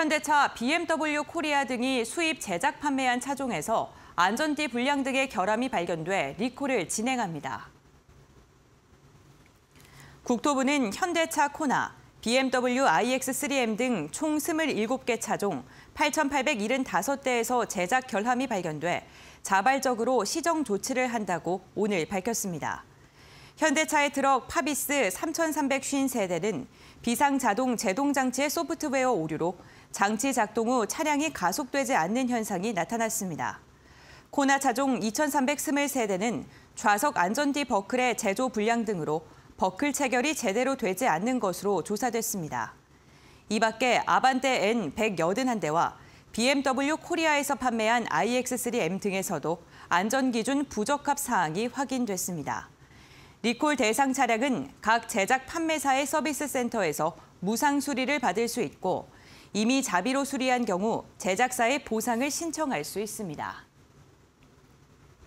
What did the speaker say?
현대차, BMW 코리아 등이 수입 제작 판매한 차종에서 안전띠 불량 등의 결함이 발견돼 리콜을 진행합니다. 국토부는 현대차 코나, BMW iX3M 등 총 27개 차종 8,875대에서 제작 결함이 발견돼 자발적으로 시정 조치를 한다고 오늘 밝혔습니다. 현대차의 트럭 파비스 3,350세대는 비상자동 제동장치의 소프트웨어 오류로 장치 작동 후 차량이 가속되지 않는 현상이 나타났습니다. 코나 차종 2,320세대는 좌석 안전띠 버클의 제조 불량 등으로 버클 체결이 제대로 되지 않는 것으로 조사됐습니다. 이 밖에 아반떼 N181대와 BMW 코리아에서 판매한 iX3M 등에서도 안전기준 부적합 사항이 확인됐습니다. 리콜 대상 차량은 각 제작 판매사의 서비스 센터에서 무상 수리를 받을 수 있고 이미 자비로 수리한 경우 제작사에 보상을 신청할 수 있습니다.